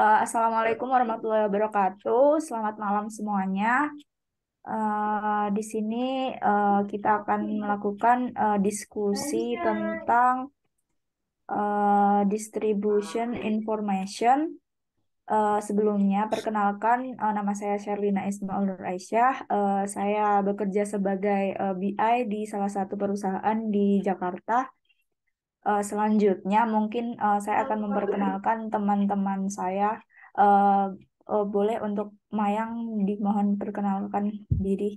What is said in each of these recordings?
Uh, Assalamualaikum warahmatullahi wabarakatuh. Selamat malam semuanya. Uh, di sini uh, kita akan melakukan uh, diskusi tentang uh, distribution information. Uh, sebelumnya, perkenalkan uh, nama saya Sherlina Ismail Nur Aisyah. Uh, saya bekerja sebagai uh, BI di salah satu perusahaan di Jakarta uh, selanjutnya mungkin uh, saya akan memperkenalkan teman-teman saya. Uh, uh, boleh untuk Mayang dimohon perkenalkan diri.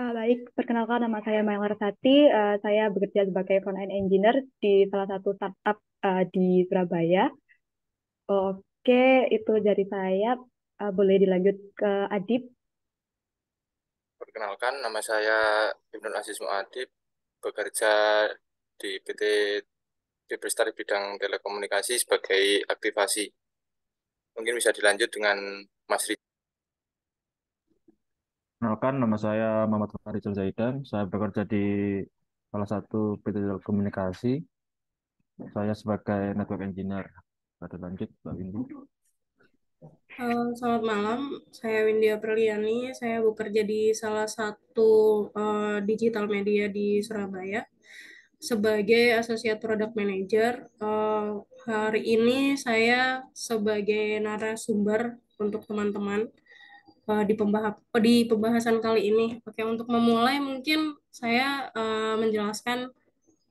Uh, baik, perkenalkan nama saya Mayang Larsati. Uh, saya bekerja sebagai front-end engineer di salah satu startup uh, di Surabaya. Oke, itu dari saya. Uh, boleh dilanjut ke Adib. Perkenalkan, nama saya Ibnu Aziz Muadib, bekerja di PT BP bidang telekomunikasi sebagai aktivasi. Mungkin bisa dilanjut dengan Mas Rizal. Kenalkan, nama saya Muhammad Farizal Zaidan. Saya bekerja di salah satu PT Telekomunikasi. Saya sebagai network engineer. Kita lanjut, Mbak Windu. Halo, selamat malam, saya Windy Perliani. Saya bekerja di salah satu uh, digital media di Surabaya sebagai Associate Product Manager. Uh, hari ini saya sebagai narasumber untuk teman-teman uh, di, pembahas di pembahasan kali ini. Oke, untuk memulai mungkin saya uh, menjelaskan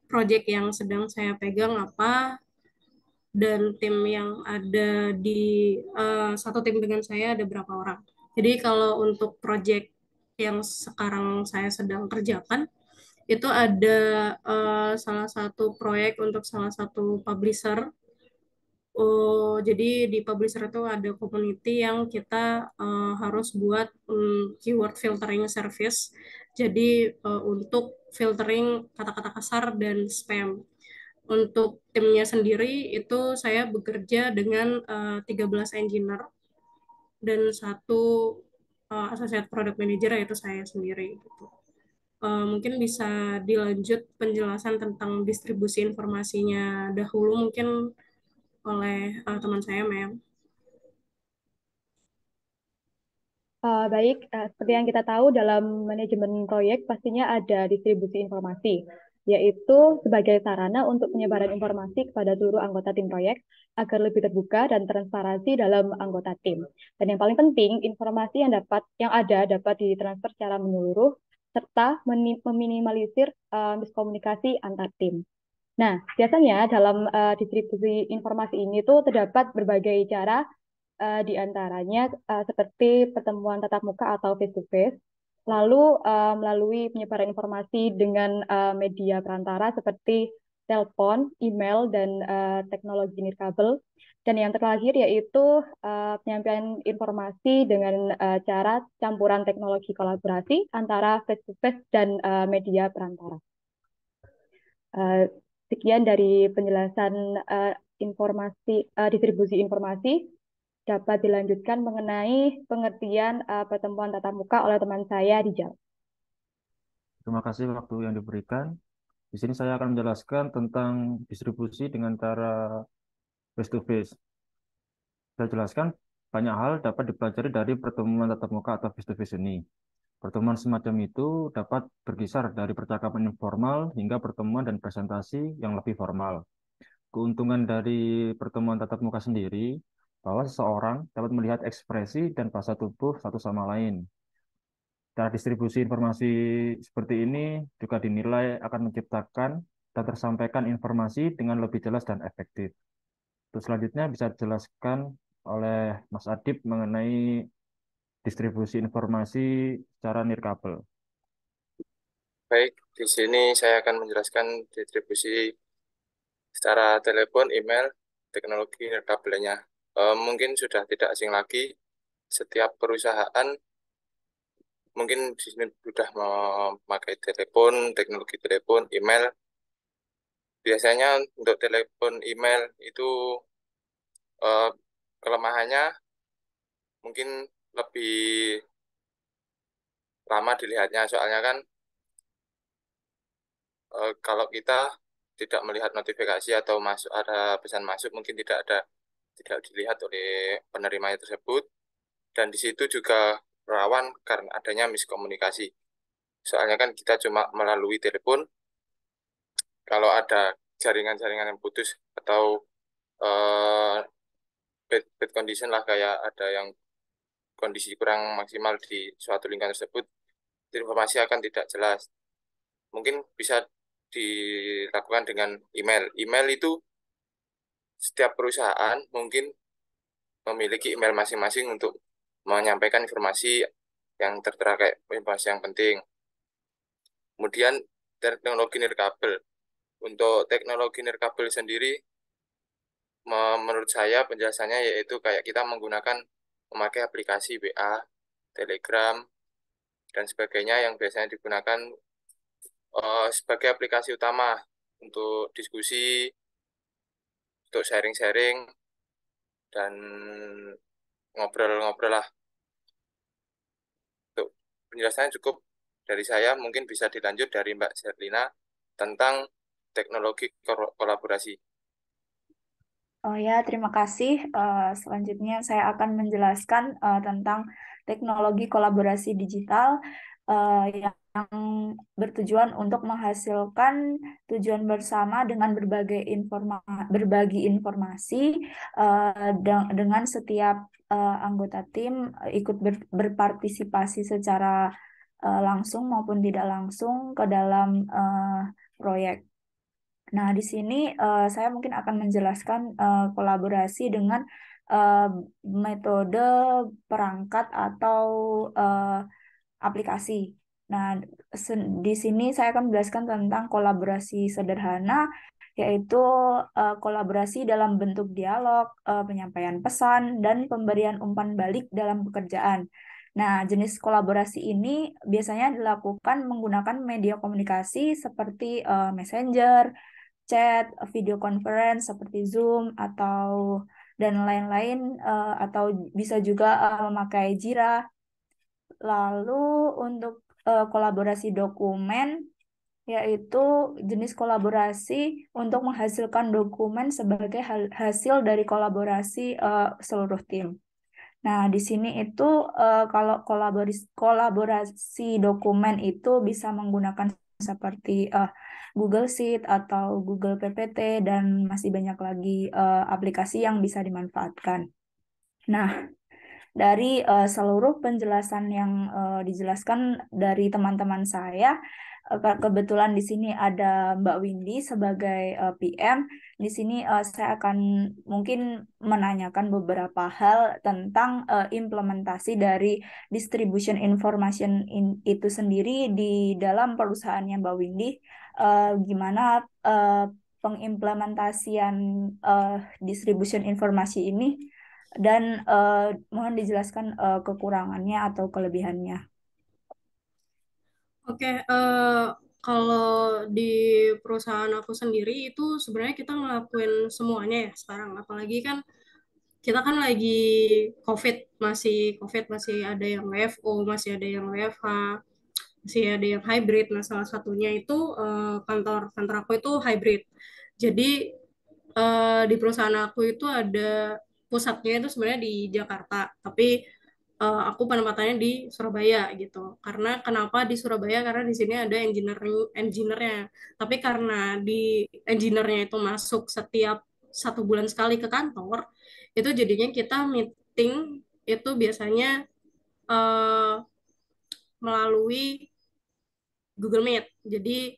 proyek yang sedang saya pegang apa dan tim yang ada di uh, satu tim dengan saya ada berapa orang. Jadi kalau untuk proyek yang sekarang saya sedang kerjakan itu ada uh, salah satu proyek untuk salah satu publisher. Oh, jadi di publisher itu ada community yang kita uh, harus buat um, keyword filtering service. Jadi uh, untuk filtering kata-kata kasar dan spam. Untuk timnya sendiri itu saya bekerja dengan uh, 13 engineer dan satu uh, associate product manager yaitu saya sendiri gitu. Eh, mungkin bisa dilanjut penjelasan tentang distribusi informasinya dahulu mungkin oleh uh, teman saya Mel. Uh, baik, uh, seperti yang kita tahu dalam manajemen proyek pastinya ada distribusi informasi, yaitu sebagai sarana untuk penyebaran informasi kepada seluruh anggota tim proyek agar lebih terbuka dan transparansi dalam anggota tim. Dan yang paling penting, informasi yang dapat yang ada dapat ditransfer secara menyeluruh serta meminimalisir uh, miskomunikasi antar tim. Nah, biasanya dalam uh, distribusi informasi ini tuh terdapat berbagai cara uh, eh, di antaranya uh, seperti pertemuan tatap muka atau face to face, lalu uh, melalui penyebaran informasi dengan uh, media perantara seperti telepon, email dan uh, teknologi nirkabel, dan yang terakhir yaitu uh, penyampaian informasi dengan uh, cara campuran teknologi kolaborasi antara face-to-face -face dan uh, media perantara. Uh, sekian dari penjelasan uh, informasi uh, distribusi informasi dapat dilanjutkan mengenai pengertian uh, pertemuan tatap muka oleh teman saya di Jal. Terima kasih waktu yang diberikan. Di sini saya akan menjelaskan tentang distribusi dengan cara face to face. Saya jelaskan banyak hal dapat dipelajari dari pertemuan tatap muka atau face to face ini. Pertemuan semacam itu dapat berkisar dari percakapan informal hingga pertemuan dan presentasi yang lebih formal. Keuntungan dari pertemuan tatap muka sendiri bahwa seseorang dapat melihat ekspresi dan bahasa tubuh satu sama lain. Cara distribusi informasi seperti ini juga dinilai akan menciptakan dan tersampaikan informasi dengan lebih jelas dan efektif. Untuk selanjutnya bisa dijelaskan oleh Mas Adib mengenai distribusi informasi secara nirkabel. Baik, di sini saya akan menjelaskan distribusi secara telepon, email, teknologi nirkabelnya. E, eh, mungkin sudah tidak asing lagi, setiap perusahaan mungkin di sini sudah memakai telepon, teknologi telepon, email. Biasanya untuk telepon, email itu Eh, kelemahannya mungkin lebih lama dilihatnya soalnya kan uh, kalau kita tidak melihat notifikasi atau masuk ada pesan masuk mungkin tidak ada tidak dilihat oleh penerimanya tersebut dan di situ juga rawan karena adanya miskomunikasi soalnya kan kita cuma melalui telepon kalau ada jaringan-jaringan yang putus atau eh, bad, bad condition lah kayak ada yang kondisi kurang maksimal di suatu lingkungan tersebut informasi akan tidak jelas mungkin bisa dilakukan dengan email email itu setiap perusahaan mungkin memiliki email masing-masing untuk menyampaikan informasi yang tertera kayak informasi yang penting kemudian teknologi nirkabel untuk teknologi nirkabel sendiri menurut saya penjelasannya yaitu kayak kita menggunakan memakai aplikasi wa Telegram, dan sebagainya yang biasanya digunakan uh, sebagai aplikasi utama untuk diskusi, untuk sharing-sharing, dan ngobrol-ngobrol lah. Untuk penjelasannya cukup dari saya, mungkin bisa dilanjut dari Mbak Serlina tentang teknologi kolaborasi. Oh ya, terima kasih. Uh, selanjutnya saya akan menjelaskan uh, tentang teknologi kolaborasi digital uh, yang bertujuan untuk menghasilkan tujuan bersama dengan berbagai informa berbagi informasi uh, de dengan setiap uh, anggota tim ikut ber berpartisipasi secara uh, langsung maupun tidak langsung ke dalam uh, proyek. Nah, di sini uh, saya mungkin akan menjelaskan uh, kolaborasi dengan uh, metode perangkat atau uh, aplikasi. Nah, di sini saya akan menjelaskan tentang kolaborasi sederhana, yaitu uh, kolaborasi dalam bentuk dialog, uh, penyampaian pesan, dan pemberian umpan balik dalam pekerjaan. Nah, jenis kolaborasi ini biasanya dilakukan menggunakan media komunikasi seperti uh, messenger, chat, video conference seperti Zoom atau dan lain-lain uh, atau bisa juga uh, memakai Jira. Lalu untuk uh, kolaborasi dokumen yaitu jenis kolaborasi untuk menghasilkan dokumen sebagai hasil dari kolaborasi uh, seluruh tim. Nah, di sini itu uh, kalau kolaborasi, kolaborasi dokumen itu bisa menggunakan seperti uh, Google Sheet atau Google PPT dan masih banyak lagi uh, aplikasi yang bisa dimanfaatkan. Nah, dari uh, seluruh penjelasan yang uh, dijelaskan dari teman-teman saya, kebetulan di sini ada Mbak Windy sebagai uh, eh, PM. Di sini uh, saya akan mungkin menanyakan beberapa hal tentang uh, implementasi dari distribution information in, itu sendiri di dalam perusahaannya Mbak Windy. Uh, gimana uh, pengimplementasian uh, distribution informasi ini dan uh, mohon dijelaskan uh, kekurangannya atau kelebihannya. Oke, uh, kalau di perusahaan aku sendiri itu sebenarnya kita ngelakuin semuanya ya sekarang. Apalagi kan kita kan lagi COVID, masih COVID, masih ada yang WFO, masih ada yang WFH, masih ada yang hybrid. Nah, salah satunya itu uh, kantor kantor aku itu hybrid. Jadi uh, di perusahaan aku itu ada pusatnya itu sebenarnya di Jakarta, tapi uh, aku penempatannya di Surabaya gitu. Karena kenapa di Surabaya? Karena di sini ada engineer engineer Tapi karena di engineer-nya itu masuk setiap satu bulan sekali ke kantor, itu jadinya kita meeting itu biasanya uh, melalui Google Meet. Jadi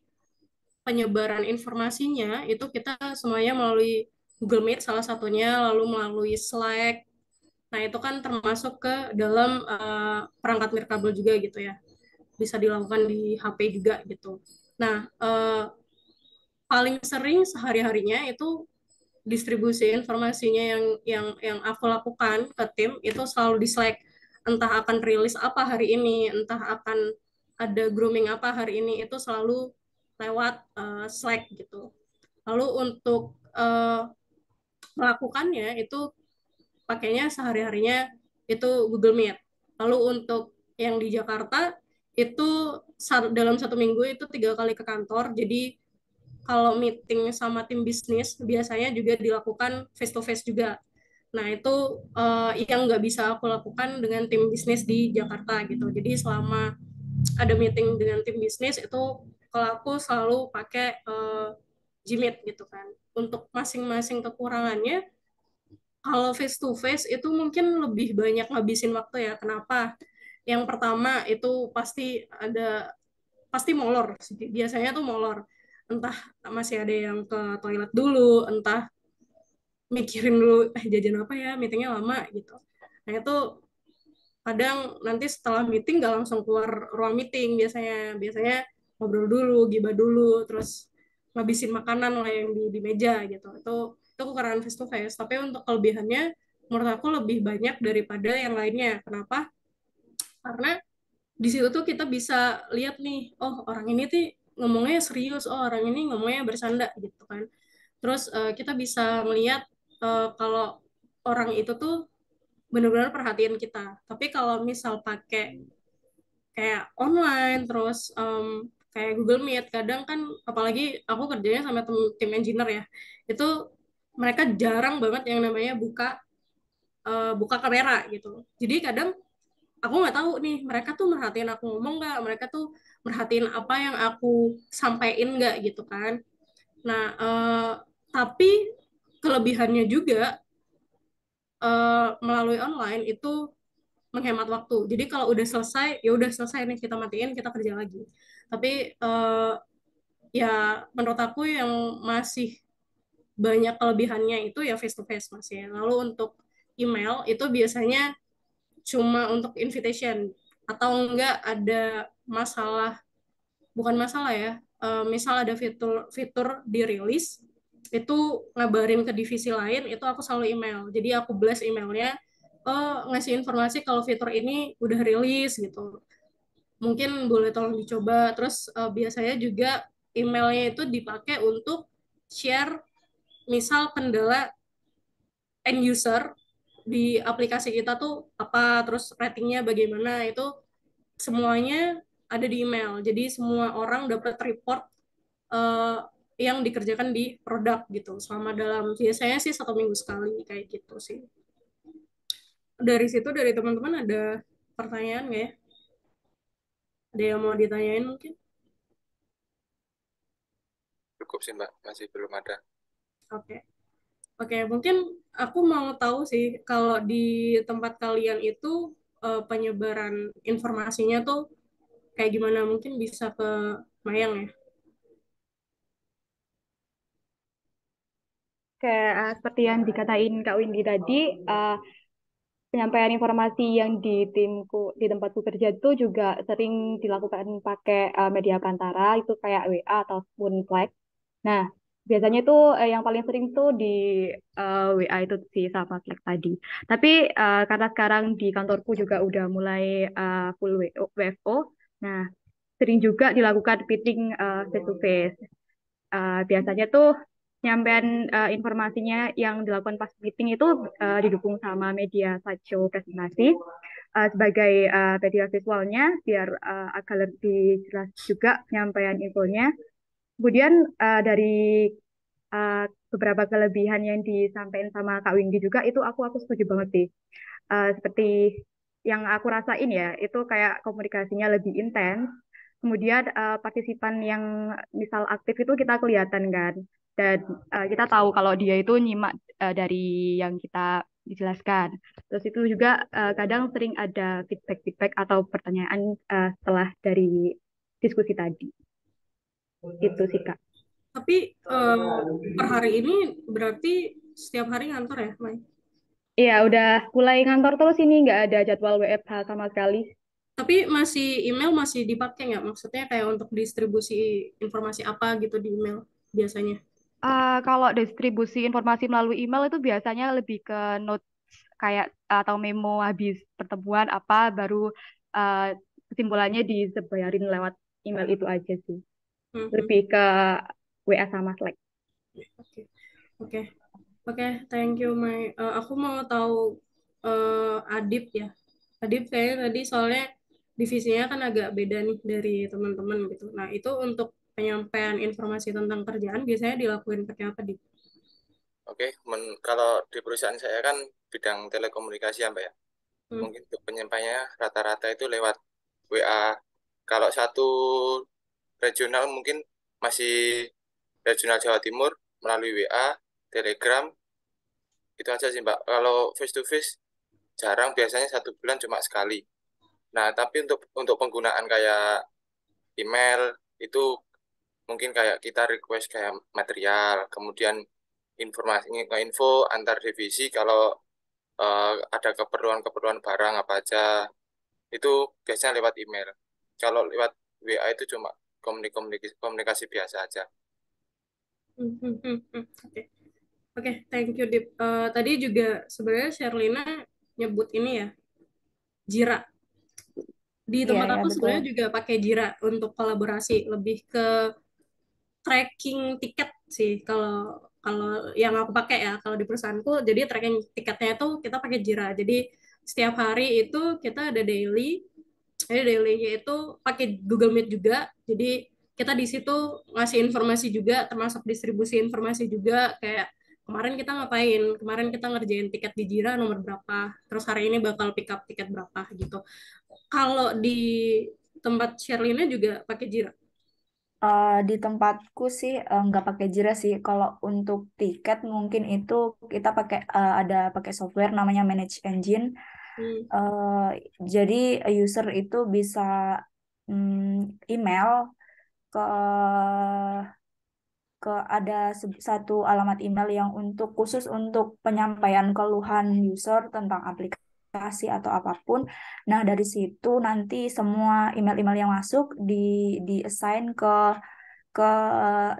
penyebaran informasinya itu kita semuanya melalui Google Meet salah satunya, lalu melalui Slack, Nah, itu kan termasuk ke dalam uh, perangkat mirkabel juga gitu ya. Bisa dilakukan di HP juga gitu. Nah, uh, paling sering sehari-harinya itu distribusi informasinya yang yang yang aku lakukan ke tim itu selalu di Slack. Entah akan rilis apa hari ini, entah akan ada grooming apa hari ini itu selalu lewat uh, Slack gitu. Lalu untuk uh, melakukannya itu pakainya sehari-harinya itu Google Meet. Lalu untuk yang di Jakarta itu dalam satu minggu itu tiga kali ke kantor. Jadi kalau meeting sama tim bisnis biasanya juga dilakukan face to face juga. Nah itu uh, yang nggak bisa aku lakukan dengan tim bisnis di Jakarta gitu. Jadi selama ada meeting dengan tim bisnis itu kalau aku selalu pakai uh, Gmeet gitu kan. Untuk masing-masing kekurangannya kalau face to face itu mungkin lebih banyak ngabisin waktu ya. Kenapa? Yang pertama itu pasti ada pasti molor. Biasanya tuh molor. Entah masih ada yang ke toilet dulu, entah mikirin dulu eh jajan apa ya, meetingnya lama gitu. Nah itu kadang nanti setelah meeting nggak langsung keluar ruang meeting biasanya biasanya ngobrol dulu, gibah dulu, terus ngabisin makanan lah yang di, di meja gitu. Itu itu kekurangan face to face tapi untuk kelebihannya menurut aku lebih banyak daripada yang lainnya kenapa karena di situ tuh kita bisa lihat nih oh orang ini tuh ngomongnya serius oh orang ini ngomongnya bersanda gitu kan terus uh, kita bisa melihat uh, kalau orang itu tuh benar-benar perhatian kita tapi kalau misal pakai kayak online terus um, kayak Google Meet kadang kan apalagi aku kerjanya sama tim engineer ya itu mereka jarang banget yang namanya buka uh, buka kamera gitu jadi kadang aku nggak tahu nih mereka tuh merhatiin aku ngomong nggak mereka tuh merhatiin apa yang aku sampaikan nggak gitu kan nah uh, tapi kelebihannya juga uh, melalui online itu menghemat waktu. Jadi kalau udah selesai, ya udah selesai nih kita matiin, kita kerja lagi. Tapi uh, ya menurut aku yang masih banyak kelebihannya itu ya face to face mas ya Lalu untuk email itu biasanya cuma untuk invitation atau enggak ada masalah bukan masalah ya. Eh, misal ada fitur fitur dirilis itu ngabarin ke divisi lain itu aku selalu email. Jadi aku blast emailnya oh ngasih informasi kalau fitur ini udah rilis gitu. Mungkin boleh tolong dicoba. Terus uh, biasanya juga emailnya itu dipakai untuk share misal kendala end user di aplikasi kita tuh apa terus ratingnya bagaimana itu semuanya ada di email jadi semua orang dapat report uh, yang dikerjakan di produk gitu selama dalam biasanya sih satu minggu sekali kayak gitu sih dari situ dari teman-teman ada pertanyaan nggak ya ada yang mau ditanyain mungkin cukup sih mbak masih belum ada Oke. Okay. Oke, okay, mungkin aku mau tahu sih kalau di tempat kalian itu eh, penyebaran informasinya tuh kayak gimana? Mungkin bisa ke Mayang ya. Kayak eh, seperti yang dikatain Kak Windy tadi, uh, penyampaian informasi yang di timku di tempatku kerja itu juga sering dilakukan pakai uh, media perantara itu kayak WA ataupun Slack. Nah, biasanya itu eh, yang paling sering tuh di uh, eh, WA itu sih sama Slack tadi. Tapi uh, karena sekarang di kantorku juga udah mulai uh, full WFO, nah sering juga dilakukan meeting uh, face to face. Uh, biasanya tuh nyampean uh, informasinya yang dilakukan pas meeting itu uh, didukung sama media slideshow presentasi uh, sebagai uh, media visualnya biar uh, agak lebih jelas juga penyampaian infonya. nya Kemudian uh, dari uh, beberapa kelebihan yang disampaikan sama Kak Windy juga itu aku aku setuju banget sih. Uh, seperti yang aku rasain ya itu kayak komunikasinya lebih intens. Kemudian uh, partisipan yang misal aktif itu kita kelihatan kan dan uh, kita tahu kalau dia itu nyimak uh, dari yang kita dijelaskan. Terus itu juga uh, kadang sering ada feedback-feedback atau pertanyaan uh, setelah dari diskusi tadi. Itu sih Kak. Tapi um, per hari ini berarti setiap hari ngantor ya, Mai? Iya, udah mulai ngantor terus ini nggak ada jadwal WFH sama sekali. Tapi masih email masih dipakai nggak? Maksudnya kayak untuk distribusi informasi apa gitu di email biasanya? Uh, kalau distribusi informasi melalui email itu biasanya lebih ke notes kayak atau memo habis pertemuan apa baru uh, kesimpulannya disebarin lewat email itu aja sih hmm. lebih ke WA sama Slack. Oke, okay. oke, okay. oke. Okay. Thank you, my. Uh, eh, aku mau tahu uh, eh, Adib ya. Adip kayaknya tadi soalnya divisinya kan agak beda nih dari teman-teman gitu. Nah itu untuk penyampaian informasi tentang kerjaan biasanya dilakuin pakai apa di? Oke, okay, kalau di perusahaan saya kan bidang telekomunikasi ya mbak ya. Hmm. Mungkin penyampaiannya rata-rata itu lewat WA. Kalau satu regional mungkin masih regional Jawa Timur melalui WA, Telegram. Itu aja sih Mbak. Kalau face to face jarang biasanya satu bulan cuma sekali. Nah, tapi untuk untuk penggunaan kayak email itu mungkin kayak kita request kayak material, kemudian informasi info antar divisi kalau uh, ada keperluan-keperluan barang apa aja itu biasanya lewat email. Kalau lewat WA itu cuma komunikasi komunikasi, biasa aja. Hmm, hmm, hmm, Oke, okay. okay, thank you Dip. Uh, tadi juga sebenarnya Sherlina nyebut ini ya, Jira. Di iya, tempat yeah, aku yeah, sebenarnya juga pakai Jira untuk kolaborasi, lebih ke tracking tiket sih kalau kalau yang aku pakai ya kalau di perusahaanku jadi tracking tiketnya itu kita pakai Jira jadi setiap hari itu kita ada daily jadi dailynya itu pakai Google Meet juga jadi kita di situ ngasih informasi juga termasuk distribusi informasi juga kayak kemarin kita ngapain kemarin kita ngerjain tiket di Jira nomor berapa terus hari ini bakal pick up tiket berapa gitu kalau di tempat Sherlina juga pakai Jira Uh, di tempatku sih uh, nggak pakai Jira sih. Kalau untuk tiket mungkin itu kita pakai uh, ada pakai software namanya Manage Engine. Uh, jadi user itu bisa um, email ke ke ada satu alamat email yang untuk khusus untuk penyampaian keluhan user tentang aplikasi atau apapun. Nah, dari situ nanti semua email-email yang masuk di di assign ke ke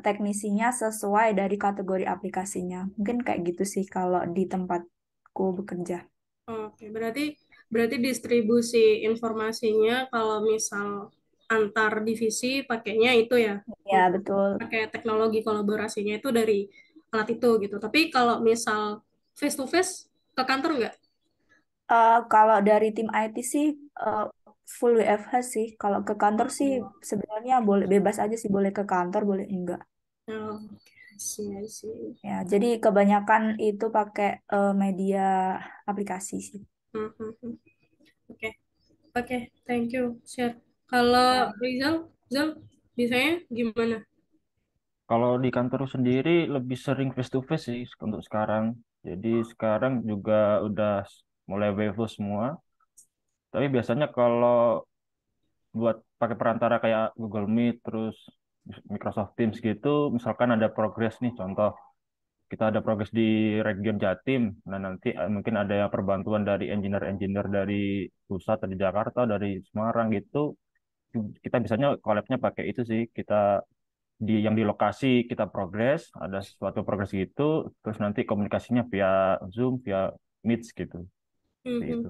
teknisinya sesuai dari kategori aplikasinya. Mungkin kayak gitu sih kalau di tempatku bekerja. Oke, berarti berarti distribusi informasinya kalau misal antar divisi pakainya itu ya. Iya, betul. Pakai teknologi kolaborasinya itu dari alat itu gitu. Tapi kalau misal face to face ke kantor nggak? Uh, kalau dari tim IT sih uh, full WFH sih. Kalau ke kantor sih hmm. sebenarnya boleh bebas aja sih boleh ke kantor boleh enggak. Oh, Ya, jadi kebanyakan itu pakai uh, media aplikasi sih. Hmm, hmm, hmm. Oke, mm-hmm. oke, okay. okay, thank you, share. Kalau Rizal, Rizal biasanya gimana? Kalau di kantor sendiri lebih sering face to face sih untuk sekarang. Jadi sekarang juga udah mulai wave semua. Tapi biasanya kalau buat pakai perantara kayak Google Meet terus Microsoft Teams gitu, misalkan ada progres nih contoh kita ada progres di region Jatim. Nah, nanti eh, mungkin ada perbantuan dari engineer-engineer dari pusat dari Jakarta, dari Semarang gitu. Kita bisanya collab-nya pakai itu sih. Kita di yang di lokasi kita progres, ada suatu progres gitu, terus nanti komunikasinya via Zoom, via Meet gitu. -hmm. Mm -hmm. Oke,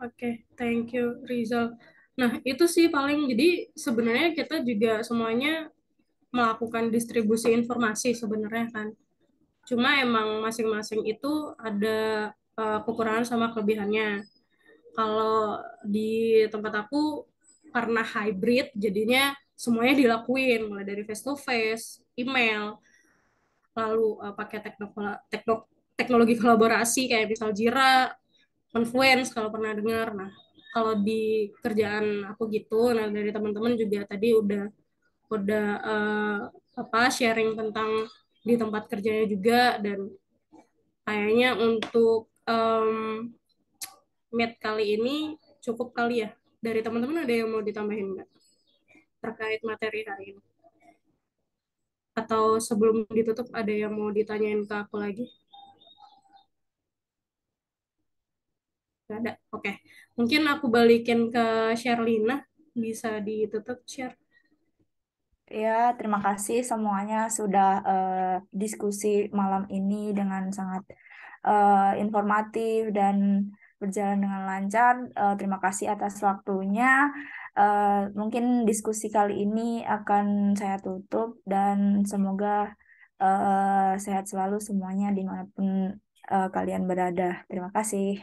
okay, thank you Rizal. Nah, itu sih paling jadi sebenarnya kita juga semuanya melakukan distribusi informasi sebenarnya kan. Cuma emang masing-masing itu ada uh, kekurangan sama kelebihannya. Kalau di tempat aku karena hybrid jadinya semuanya dilakuin mulai dari face to face, email, lalu uh, pakai teknologi kolaborasi kayak misal Jira, Confluence kalau pernah dengar. Nah, kalau di kerjaan aku gitu nah dari teman-teman juga tadi udah udah uh, apa sharing tentang di tempat kerjanya juga dan kayaknya untuk um, meet kali ini cukup kali ya dari teman-teman ada yang mau ditambahin nggak terkait materi hari ini atau sebelum ditutup ada yang mau ditanyain ke aku lagi Gak ada. Oke. Okay. Mungkin aku balikin ke Sherlina. Bisa ditutup share. Ya, terima kasih semuanya sudah uh, diskusi malam ini dengan sangat uh, informatif dan berjalan dengan lancar. Uh, terima kasih atas waktunya. Uh, mungkin diskusi kali ini akan saya tutup dan semoga uh, sehat selalu semuanya dimanapun uh, kalian berada. Terima kasih.